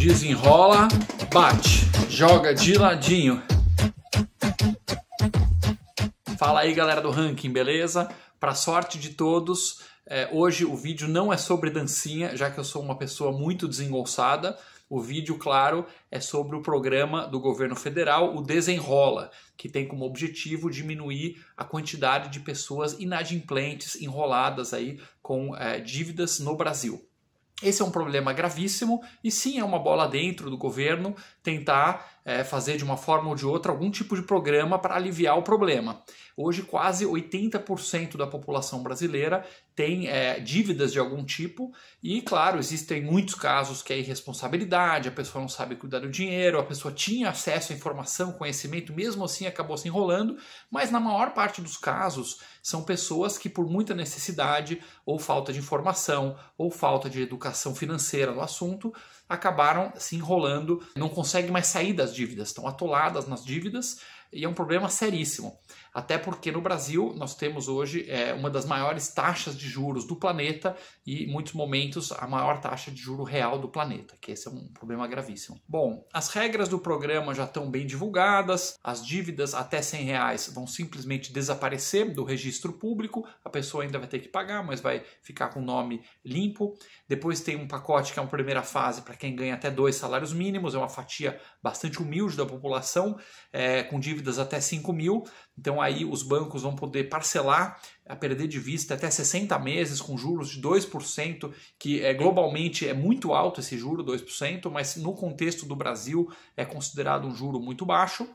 desenrola, bate, joga de ladinho. Fala aí, galera do ranking, beleza? Para sorte de todos, é, hoje o vídeo não é sobre dancinha, já que eu sou uma pessoa muito desengonçada. O vídeo, claro, é sobre o programa do governo federal, o Desenrola, que tem como objetivo diminuir a quantidade de pessoas inadimplentes, enroladas aí com é, dívidas no Brasil. Esse é um problema gravíssimo e sim é uma bola dentro do governo tentar é, fazer de uma forma ou de outra algum tipo de programa para aliviar o problema. Hoje, quase 80% da população brasileira tem é, dívidas de algum tipo, e claro, existem muitos casos que é irresponsabilidade, a pessoa não sabe cuidar do dinheiro, a pessoa tinha acesso à informação, conhecimento, mesmo assim acabou se enrolando, mas na maior parte dos casos são pessoas que, por muita necessidade, ou falta de informação, ou falta de educação financeira no assunto, acabaram se enrolando, não conseguiram consegue mais sair das dívidas, estão atoladas nas dívidas e é um problema seríssimo. Até porque no Brasil nós temos hoje é, uma das maiores taxas de juros do planeta e, em muitos momentos, a maior taxa de juro real do planeta, que esse é um problema gravíssimo. Bom, as regras do programa já estão bem divulgadas, as dívidas até 100 reais vão simplesmente desaparecer do registro público, a pessoa ainda vai ter que pagar, mas vai ficar com o nome limpo. Depois tem um pacote que é uma primeira fase para quem ganha até dois salários mínimos, é uma fatia bastante humilde da população, é, com dívidas até 5 mil, então aí os bancos vão poder parcelar a eh, perder de vista até 60 meses com juros de 2%, que é, globalmente é muito alto esse juro, 2%, mas no contexto do Brasil é considerado um juro muito baixo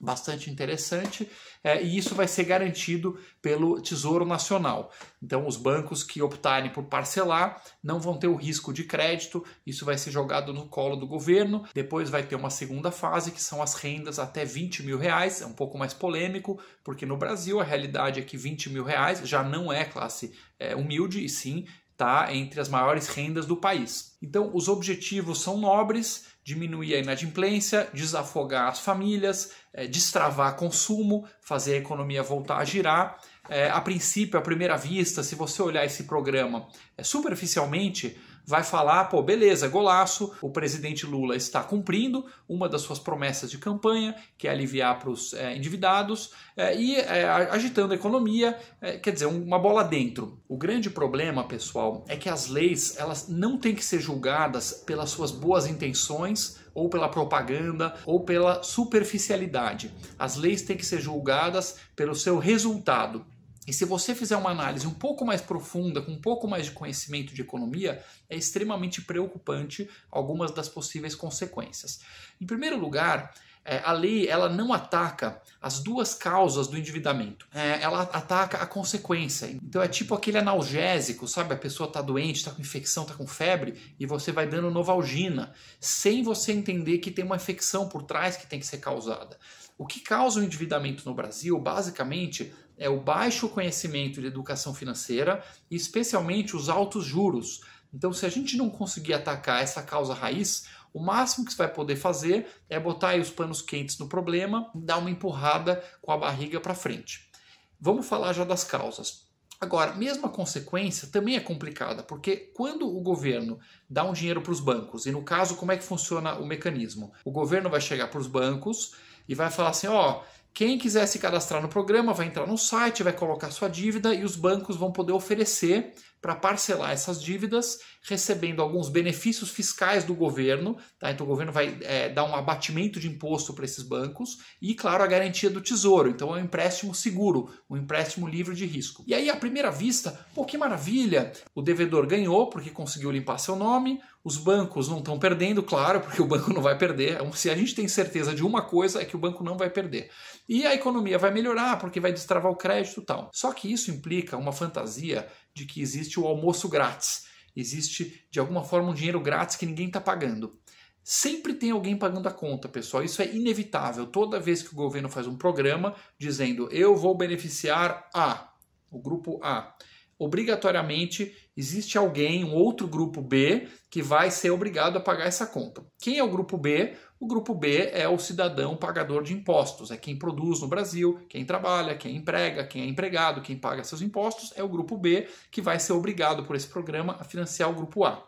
bastante interessante, é, e isso vai ser garantido pelo Tesouro Nacional. Então, os bancos que optarem por parcelar não vão ter o risco de crédito, isso vai ser jogado no colo do governo. Depois vai ter uma segunda fase, que são as rendas até 20 mil reais, é um pouco mais polêmico, porque no Brasil a realidade é que 20 mil reais já não é classe é, humilde, e sim está entre as maiores rendas do país. Então, os objetivos são nobres: diminuir a inadimplência, desafogar as famílias, eh, destravar consumo, fazer a economia voltar a girar. É, a princípio, à primeira vista, se você olhar esse programa é, superficialmente, vai falar, pô, beleza, golaço, o presidente Lula está cumprindo uma das suas promessas de campanha, que é aliviar para os é, endividados, é, e é, agitando a economia, quer dizer, uma bola dentro. O grande problema, pessoal, é que as leis elas não têm que ser julgadas pelas suas boas intenções ou pela propaganda, ou pela superficialidade. As leis têm que ser julgadas pelo seu resultado. E se você fizer uma análise um pouco mais profunda, com um pouco mais de conhecimento de economia, é extremamente preocupante algumas das possíveis consequências. Em primeiro lugar, é, a lei ela não ataca as duas causas do endividamento. É, ela ataca a consequência. Então é tipo aquele analgésico, sabe? A pessoa está doente, está com infecção, está com febre, e você vai dando novalgina, sem você entender que tem uma infecção por trás que tem que ser causada. O que causa o endividamento no Brasil, basicamente, é o baixo conhecimento de educação financeira e especialmente os altos juros. Então, se a gente não conseguir atacar essa causa raiz, o máximo que você vai poder fazer é botar os panos quentes no problema, dar uma empurrada com a barriga para frente. Vamos falar já das causas. Agora, mesmo a consequência também é complicada, porque quando o governo dá um dinheiro para os bancos, e no caso, como é que funciona o mecanismo? O governo vai chegar para os bancos e vai falar assim: ó, oh, quem quiser se cadastrar no programa vai entrar no site, vai colocar sua dívida e os bancos vão poder oferecer para parcelar essas dívidas, recebendo alguns benefícios fiscais do governo. Tá? Então, o governo vai é, dar um abatimento de imposto para esses bancos e, claro, a garantia do tesouro. Então, é um empréstimo seguro, um empréstimo livre de risco. E aí, à primeira vista, pô, que maravilha! O devedor ganhou porque conseguiu limpar seu nome, os bancos não estão perdendo, claro, porque o banco não vai perder. Então, se a gente tem certeza de uma coisa, é que o banco não vai perder. E a economia vai melhorar porque vai destravar o crédito e tal. Só que isso implica uma fantasia de que existe o almoço grátis, existe de alguma forma um dinheiro grátis que ninguém está pagando. Sempre tem alguém pagando a conta, pessoal. Isso é inevitável. Toda vez que o governo faz um programa dizendo eu vou beneficiar A, o grupo A, obrigatoriamente existe alguém, um outro grupo B, que vai ser obrigado a pagar essa conta. Quem é o grupo B? O grupo B é o cidadão pagador de impostos, é quem produz no Brasil, quem trabalha, quem emprega, quem é empregado, quem paga seus impostos, é o grupo B que vai ser obrigado por esse programa a financiar o grupo A.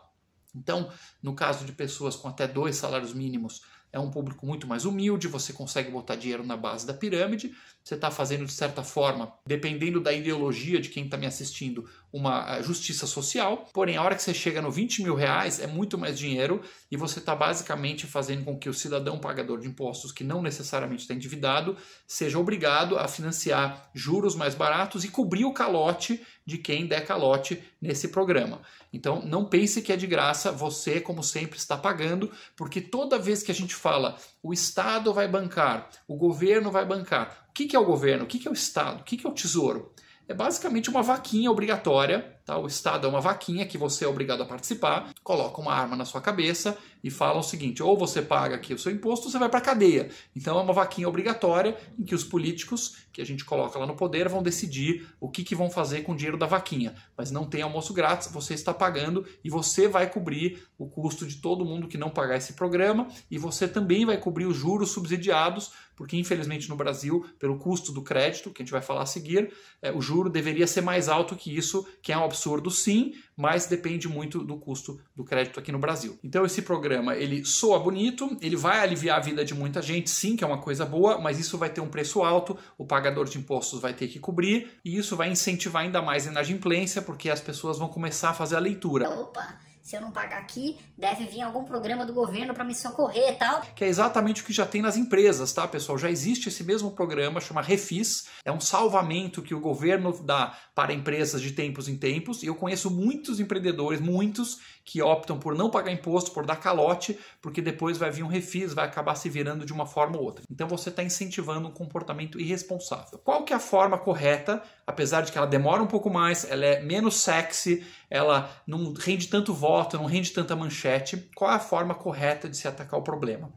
Então, no caso de pessoas com até dois salários mínimos, é um público muito mais humilde, você consegue botar dinheiro na base da pirâmide, você está fazendo de certa forma, dependendo da ideologia de quem está me assistindo, uma justiça social, porém a hora que você chega no 20 mil reais é muito mais dinheiro e você está basicamente fazendo com que o cidadão pagador de impostos que não necessariamente está endividado seja obrigado a financiar juros mais baratos e cobrir o calote de quem der calote nesse programa. Então não pense que é de graça, você como sempre está pagando, porque toda vez que a gente fala o Estado vai bancar, o governo vai bancar, o que é o governo, o que é o Estado, o que é o Tesouro? é basicamente uma vaquinha obrigatória Tá? O Estado é uma vaquinha que você é obrigado a participar, coloca uma arma na sua cabeça e fala o seguinte: ou você paga aqui o seu imposto, ou você vai para cadeia. Então é uma vaquinha obrigatória em que os políticos que a gente coloca lá no poder vão decidir o que, que vão fazer com o dinheiro da vaquinha. Mas não tem almoço grátis, você está pagando e você vai cobrir o custo de todo mundo que não pagar esse programa e você também vai cobrir os juros subsidiados, porque infelizmente no Brasil, pelo custo do crédito, que a gente vai falar a seguir, é, o juro deveria ser mais alto que isso, que é uma absurdo sim, mas depende muito do custo do crédito aqui no Brasil. Então esse programa, ele soa bonito, ele vai aliviar a vida de muita gente, sim, que é uma coisa boa, mas isso vai ter um preço alto, o pagador de impostos vai ter que cobrir, e isso vai incentivar ainda mais a inadimplência, porque as pessoas vão começar a fazer a leitura. Opa se eu não pagar aqui, deve vir algum programa do governo para me socorrer e tal. Que é exatamente o que já tem nas empresas, tá, pessoal? Já existe esse mesmo programa, chama Refis. É um salvamento que o governo dá para empresas de tempos em tempos. E eu conheço muitos empreendedores, muitos, que optam por não pagar imposto, por dar calote, porque depois vai vir um refis, vai acabar se virando de uma forma ou outra. Então você está incentivando um comportamento irresponsável. Qual que é a forma correta apesar de que ela demora um pouco mais, ela é menos sexy, ela não rende tanto voto, não rende tanta manchete. Qual é a forma correta de se atacar o problema?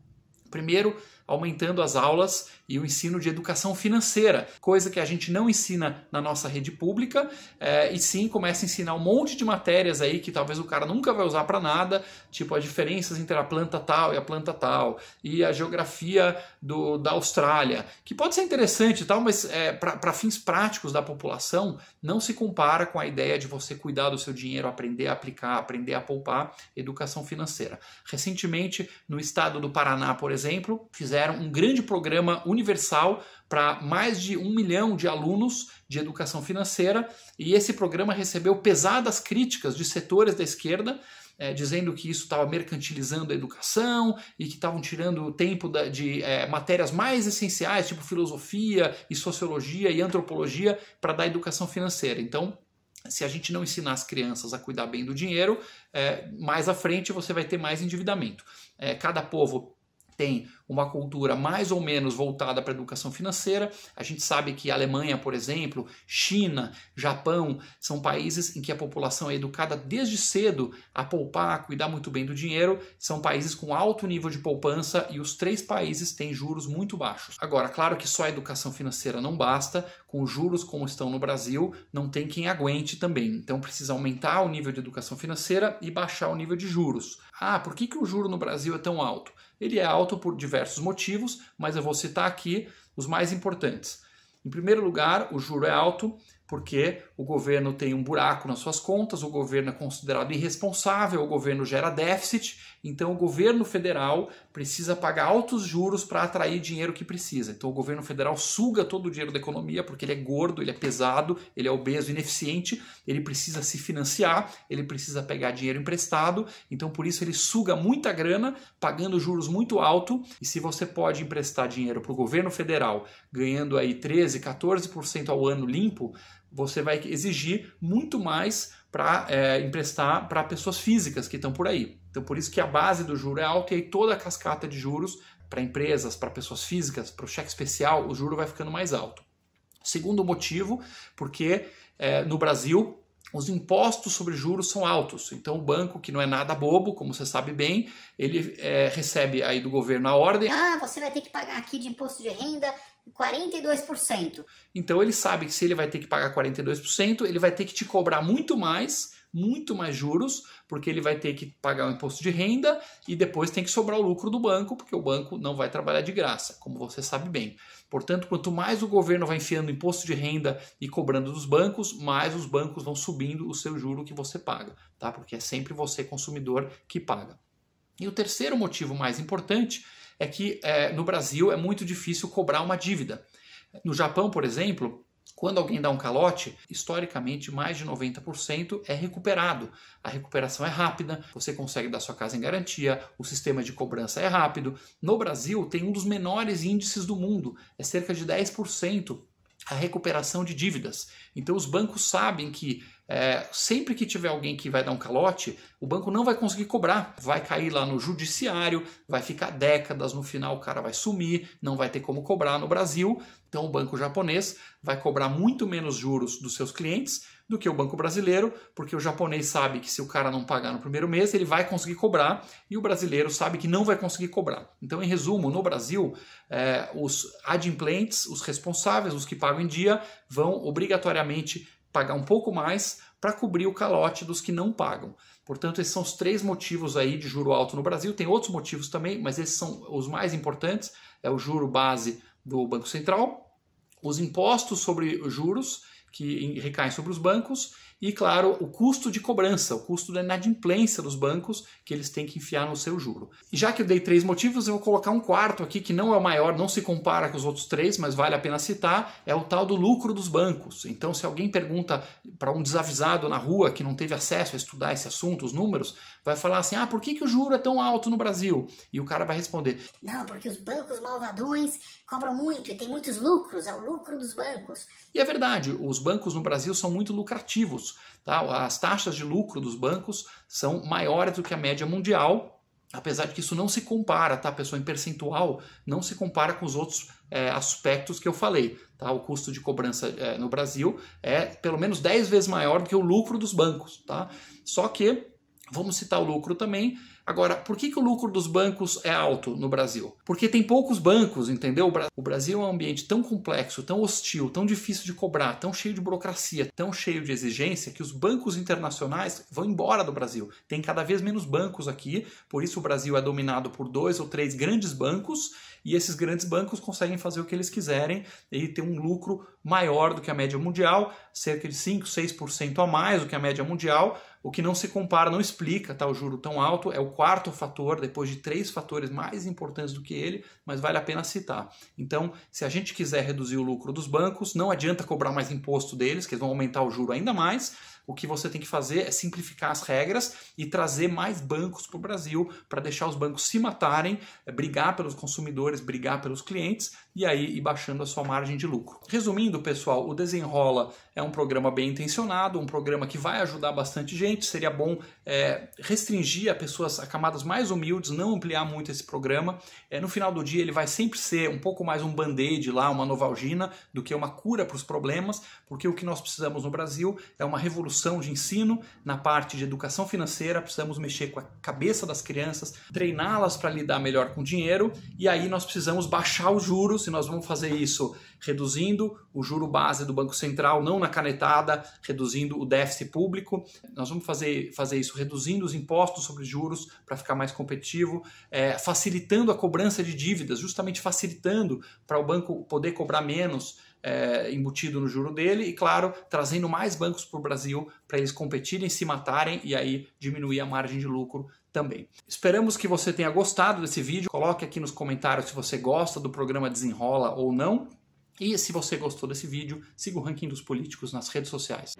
Primeiro, aumentando as aulas e o ensino de educação financeira, coisa que a gente não ensina na nossa rede pública, é, e sim começa a ensinar um monte de matérias aí que talvez o cara nunca vai usar para nada, tipo as diferenças entre a planta tal e a planta tal, e a geografia do, da Austrália, que pode ser interessante e tal, mas é, eh, para fins práticos da população, não se compara com a ideia de você cuidar do seu dinheiro, aprender a aplicar, aprender a poupar, educação financeira. Recentemente, no estado do Paraná, por exemplo, exemplo, fizeram um grande programa universal para mais de um milhão de alunos de educação financeira, e esse programa recebeu pesadas críticas de setores da esquerda, é, dizendo que isso estava mercantilizando a educação e que estavam tirando o tempo da, de é, matérias mais essenciais, tipo filosofia e sociologia e antropologia, para dar educação financeira. Então, se a gente não ensinar as crianças a cuidar bem do dinheiro, é, mais à frente você vai ter mais endividamento. cada povo tem uma cultura mais ou menos voltada para a educação financeira. A gente sabe que a Alemanha, por exemplo, China, Japão, são países em que a população é educada desde cedo a poupar, a cuidar muito bem do dinheiro. São países com alto nível de poupança e os três países têm juros muito baixos. Agora, claro que só a educação financeira não basta, com juros como estão no Brasil, não tem quem aguente também. Então precisa aumentar o nível de educação financeira e baixar o nível de juros. Ah, por que, que o juro no Brasil é tão alto? Ele é alto por diversos diversos motivos, mas eu vou citar aqui os mais importantes. Em primeiro lugar, o juro é alto porque o governo tem um buraco nas suas contas, o governo é considerado irresponsável, o governo gera déficit, então o governo federal precisa pagar altos juros para atrair dinheiro que precisa. Então o governo federal suga todo o dinheiro da economia porque ele é gordo, ele é pesado, ele é obeso, ineficiente, ele precisa se financiar, ele precisa pegar dinheiro emprestado, então por isso ele suga muita grana, pagando juros muito alto, e se você pode emprestar dinheiro para o governo federal ganhando aí 13, 14% ao ano limpo, você vai exigir muito mais para é, emprestar para pessoas físicas que estão por aí. Então, por isso que a base do juro é alta e toda a cascata de juros para empresas, para pessoas físicas, para o cheque especial, o juro vai ficando mais alto. Segundo motivo, porque é, no Brasil os impostos sobre juros são altos. Então, o banco, que não é nada bobo, como você sabe bem, ele é, recebe aí do governo a ordem. Ah, você vai ter que pagar aqui de imposto de renda 42%. Então ele sabe que se ele vai ter que pagar 42%, ele vai ter que te cobrar muito mais, muito mais juros, porque ele vai ter que pagar o imposto de renda e depois tem que sobrar o lucro do banco, porque o banco não vai trabalhar de graça, como você sabe bem. Portanto, quanto mais o governo vai enfiando imposto de renda e cobrando dos bancos, mais os bancos vão subindo o seu juro que você paga, tá? Porque é sempre você consumidor que paga. E o terceiro motivo mais importante é que é, no Brasil é muito difícil cobrar uma dívida. No Japão, por exemplo, quando alguém dá um calote, historicamente mais de 90% é recuperado. A recuperação é rápida, você consegue dar sua casa em garantia, o sistema de cobrança é rápido. No Brasil, tem um dos menores índices do mundo, é cerca de 10% a recuperação de dívidas. Então os bancos sabem que é, sempre que tiver alguém que vai dar um calote, o banco não vai conseguir cobrar, vai cair lá no judiciário, vai ficar décadas, no final o cara vai sumir, não vai ter como cobrar no Brasil. Então o banco japonês vai cobrar muito menos juros dos seus clientes do que o banco brasileiro, porque o japonês sabe que se o cara não pagar no primeiro mês, ele vai conseguir cobrar e o brasileiro sabe que não vai conseguir cobrar. Então, em resumo, no Brasil, é, os adimplentes, os responsáveis, os que pagam em dia, vão obrigatoriamente pagar um pouco mais para cobrir o calote dos que não pagam. Portanto, esses são os três motivos aí de juro alto no Brasil. Tem outros motivos também, mas esses são os mais importantes. É o juro base do Banco Central, os impostos sobre juros que recaem sobre os bancos e, claro, o custo de cobrança, o custo da inadimplência dos bancos que eles têm que enfiar no seu juro. E já que eu dei três motivos, eu vou colocar um quarto aqui que não é o maior, não se compara com os outros três, mas vale a pena citar, é o tal do lucro dos bancos. Então, se alguém pergunta para um desavisado na rua que não teve acesso a estudar esse assunto, os números, vai falar assim, ah, por que, que o juro é tão alto no Brasil? E o cara vai responder, não, porque os bancos malvadões cobram muito e tem muitos lucros, é o lucro dos bancos. E é verdade, os bancos no Brasil são muito lucrativos. Tá? As taxas de lucro dos bancos são maiores do que a média mundial, apesar de que isso não se compara, tá, pessoal, em percentual, não se compara com os outros é, aspectos que eu falei, tá? O custo de cobrança é, no Brasil é pelo menos 10 vezes maior do que o lucro dos bancos, tá? Só que Vamos citar o lucro também. Agora, por que, que o lucro dos bancos é alto no Brasil? Porque tem poucos bancos, entendeu? O Brasil é um ambiente tão complexo, tão hostil, tão difícil de cobrar, tão cheio de burocracia, tão cheio de exigência, que os bancos internacionais vão embora do Brasil. Tem cada vez menos bancos aqui, por isso o Brasil é dominado por dois ou três grandes bancos, e esses grandes bancos conseguem fazer o que eles quiserem e ter um lucro maior do que a média mundial, cerca de 5, 6% a mais do que a média mundial, o que não se compara, não explica tá, o juro tão alto, é o quarto fator, depois de três fatores mais importantes do que ele, mas vale a pena citar. Então, se a gente quiser reduzir o lucro dos bancos, não adianta cobrar mais imposto deles, que eles vão aumentar o juro ainda mais o que você tem que fazer é simplificar as regras e trazer mais bancos para o Brasil para deixar os bancos se matarem, é, brigar pelos consumidores, brigar pelos clientes e aí ir baixando a sua margem de lucro. Resumindo, pessoal, o Desenrola é um programa bem intencionado, um programa que vai ajudar bastante gente. Seria bom é, restringir a pessoas, a camadas mais humildes, não ampliar muito esse programa. É, no final do dia, ele vai sempre ser um pouco mais um band-aid lá, uma novalgina, do que uma cura para os problemas, porque o que nós precisamos no Brasil é uma revolução instrução, de ensino, na parte de educação financeira, precisamos mexer com a cabeça das crianças, treiná-las para lidar melhor com o dinheiro, e aí nós precisamos baixar os juros, e nós vamos fazer isso reduzindo o juro base do Banco Central, não na canetada, reduzindo o déficit público. Nós vamos fazer, fazer isso reduzindo os impostos sobre juros para ficar mais competitivo, é, facilitando a cobrança de dívidas, justamente facilitando para o banco poder cobrar menos é, embutido no juro dele e, claro, trazendo mais bancos para o Brasil para eles competirem, se matarem e aí diminuir a margem de lucro também. Esperamos que você tenha gostado desse vídeo. Coloque aqui nos comentários se você gosta do programa Desenrola ou não. E se você gostou desse vídeo, siga o ranking dos políticos nas redes sociais.